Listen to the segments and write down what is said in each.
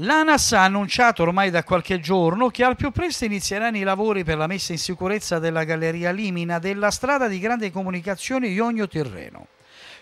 L'ANAS ha annunciato ormai da qualche giorno che al più presto inizieranno i lavori per la messa in sicurezza della galleria Limina della strada di grande comunicazione Ionio Tirreno.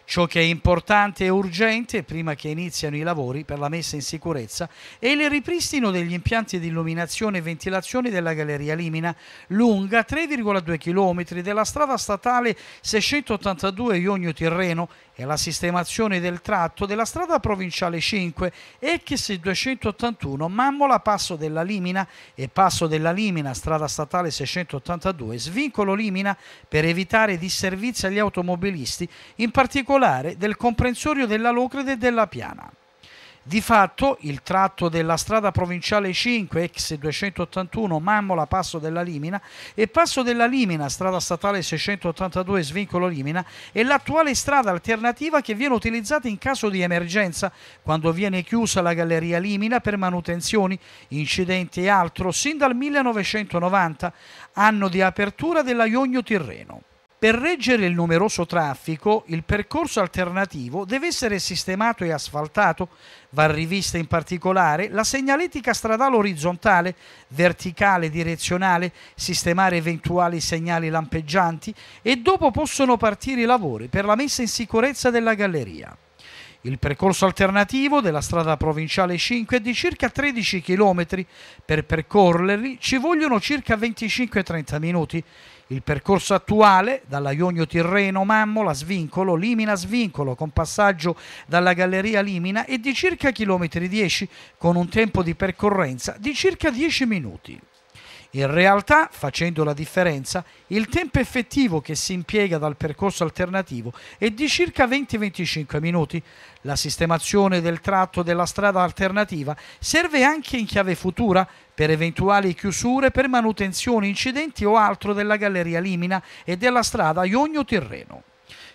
Ciò che è importante e urgente prima che iniziano i lavori per la messa in sicurezza è il ripristino degli impianti di illuminazione e ventilazione della Galleria Limina, lunga 3,2 km della strada statale 682 Ionio Tirreno e la sistemazione del tratto della strada provinciale 5 Ex 281 Mammola Passo della Limina e Passo della Limina, strada statale 682, svincolo Limina per evitare disservizi agli automobilisti, in particolare circolare del comprensorio della Locrede e della Piana. Di fatto il tratto della strada provinciale 5 ex 281 Mammola Passo della Limina e Passo della Limina strada statale 682 Svincolo Limina è l'attuale strada alternativa che viene utilizzata in caso di emergenza quando viene chiusa la galleria Limina per manutenzioni, incidenti e altro sin dal 1990, anno di apertura della Iogno Tirreno. Per reggere il numeroso traffico, il percorso alternativo deve essere sistemato e asfaltato. Va rivista in particolare la segnaletica stradale orizzontale, verticale, direzionale, sistemare eventuali segnali lampeggianti e dopo possono partire i lavori per la messa in sicurezza della galleria. Il percorso alternativo della strada provinciale 5 è di circa 13 km. Per percorrerli ci vogliono circa 25-30 minuti. Il percorso attuale, dalla Ionio Tirreno Mammola Svincolo, Limina Svincolo, con passaggio dalla Galleria Limina, è di circa 1,10 km, con un tempo di percorrenza di circa 10 minuti. In realtà, facendo la differenza, il tempo effettivo che si impiega dal percorso alternativo è di circa 20-25 minuti. La sistemazione del tratto della strada alternativa serve anche in chiave futura per eventuali chiusure per manutenzioni, incidenti o altro della galleria Limina e della strada Iogno Tirreno.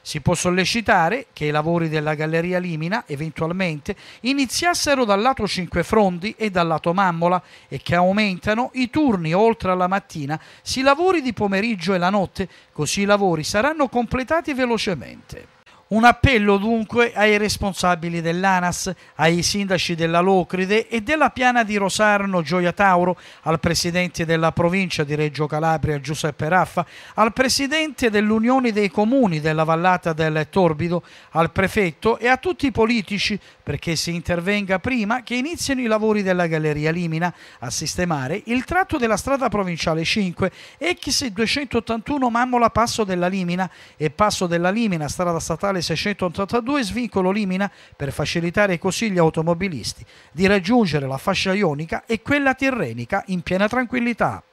Si può sollecitare che i lavori della Galleria Limina eventualmente iniziassero dal lato Cinque Frondi e dal lato Mammola e che aumentano i turni oltre alla mattina, si lavori di pomeriggio e la notte, così i lavori saranno completati velocemente. Un appello dunque ai responsabili dell'ANAS, ai sindaci della Locride e della piana di Rosarno Gioia Tauro, al presidente della provincia di Reggio Calabria Giuseppe Raffa, al presidente dell'Unione dei Comuni della Vallata del Torbido, al prefetto e a tutti i politici perché si intervenga prima che inizino i lavori della Galleria Limina a sistemare il tratto della strada provinciale 5 X281 Mammola Passo della Limina e Passo della Limina, strada statale statale 682 svincolo Limina per facilitare così gli automobilisti di raggiungere la fascia ionica e quella tirrenica in piena tranquillità.